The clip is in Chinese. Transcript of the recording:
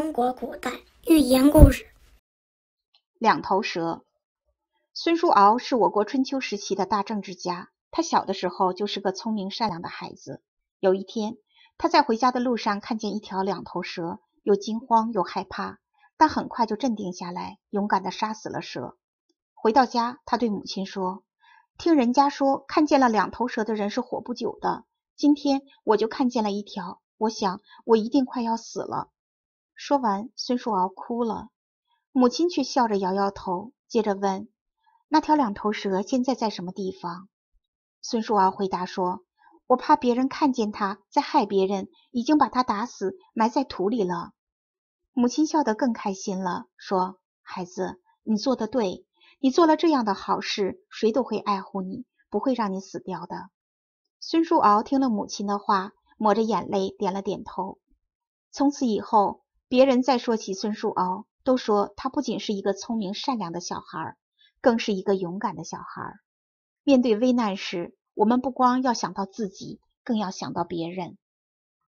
中国古代寓言故事：两头蛇。孙叔敖是我国春秋时期的大政治家。他小的时候就是个聪明善良的孩子。有一天，他在回家的路上看见一条两头蛇，又惊慌又害怕，但很快就镇定下来，勇敢的杀死了蛇。回到家，他对母亲说：“听人家说，看见了两头蛇的人是活不久的。今天我就看见了一条，我想我一定快要死了。”说完，孙叔敖哭了，母亲却笑着摇摇头，接着问：“那条两头蛇现在在什么地方？”孙叔敖回答说：“我怕别人看见它在害别人，已经把它打死，埋在土里了。”母亲笑得更开心了，说：“孩子，你做的对，你做了这样的好事，谁都会爱护你，不会让你死掉的。”孙叔敖听了母亲的话，抹着眼泪点了点头。从此以后，别人再说起孙树敖，都说他不仅是一个聪明善良的小孩，更是一个勇敢的小孩。面对危难时，我们不光要想到自己，更要想到别人。